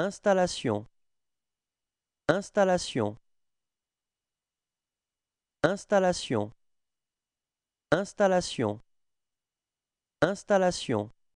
Installation. Installation. Installation. Installation. Installation.